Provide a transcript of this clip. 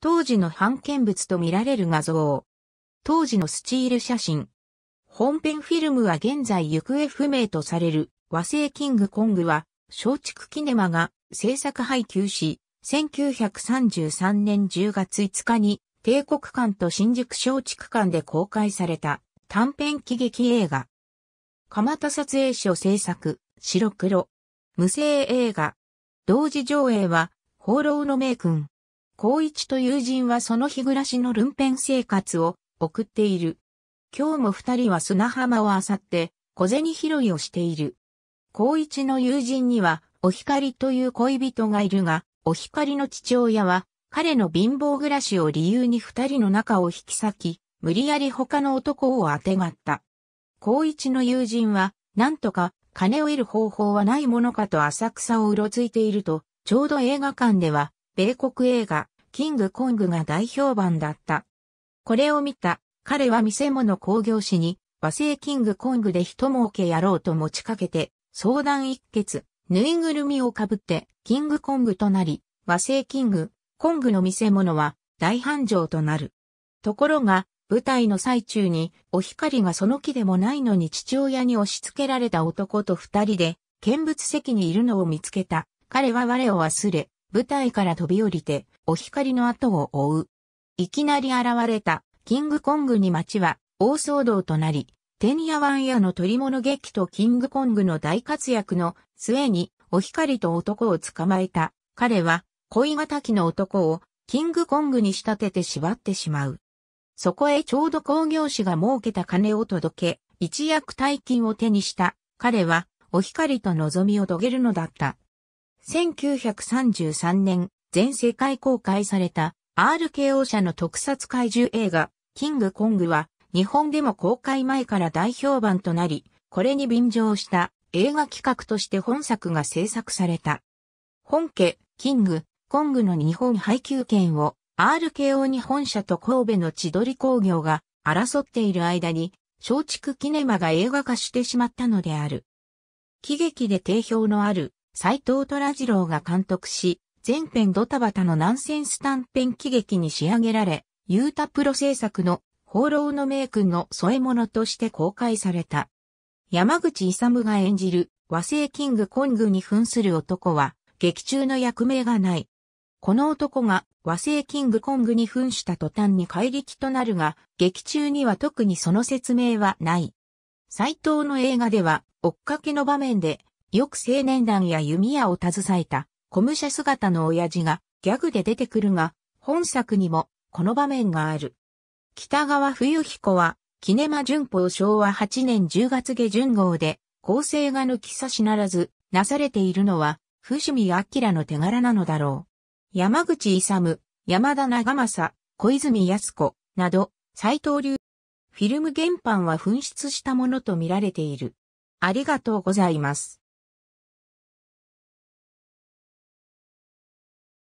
当時の版見物と見られる画像。当時のスチール写真。本編フィルムは現在行方不明とされる和製キングコングは松竹キネマが制作配給し、1933年10月5日に帝国館と新宿松竹館で公開された短編喜劇映画。蒲田撮影所制作、白黒。無声映画。同時上映は、放浪の名君。高一と友人はその日暮らしのルンペン生活を送っている。今日も二人は砂浜を漁って小銭拾いをしている。高一の友人にはお光という恋人がいるが、お光の父親は彼の貧乏暮らしを理由に二人の仲を引き裂き、無理やり他の男をあてがった。高一の友人は、なんとか金を得る方法はないものかと浅草をうろついていると、ちょうど映画館では米国映画、キングコングが大評判だった。これを見た、彼は見せ物興行士に、和製キングコングで一儲けやろうと持ちかけて、相談一決、ぬいぐるみをかぶって、キングコングとなり、和製キング、コングの見せ物は、大繁盛となる。ところが、舞台の最中に、お光がその気でもないのに父親に押し付けられた男と二人で、見物席にいるのを見つけた。彼は我を忘れ、舞台から飛び降りて、お光の後を追う。いきなり現れた、キングコングに街は、大騒動となり、天ん湾屋の取り物劇とキングコングの大活躍の末に、お光と男を捕まえた。彼は、恋きの男を、キングコングに仕立てて縛ってしまう。そこへちょうど工業士が設けた金を届け、一躍大金を手にした。彼は、お光と望みを遂げるのだった。1933年、全世界公開された RKO 社の特撮怪獣映画、キングコングは、日本でも公開前から大評判となり、これに便乗した映画企画として本作が制作された。本家、キング、コングの日本配給権を RKO 日本社と神戸の千鳥工業が争っている間に、松竹キネマが映画化してしまったのである。喜劇で定評のある斎藤虎次郎が監督し、全編ドタバタのナンセンス短編喜劇に仕上げられ、ユータプロ制作の放浪の名君の添え物として公開された。山口勇が演じる和製キングコングに扮する男は、劇中の役名がない。この男が和製キングコングに扮した途端に怪力となるが、劇中には特にその説明はない。斎藤の映画では、追っかけの場面で、よく青年団や弓矢を携えた、小武者姿の親父がギャグで出てくるが、本作にもこの場面がある。北川冬彦は、キネマ旬報昭和8年10月下旬号で、構成が抜き差しならず、なされているのは、伏見明の手柄なのだろう。山口勇、山田長政、小泉康子、など、斎藤流。フィルム原版は紛失したものとみられている。ありがとうございます。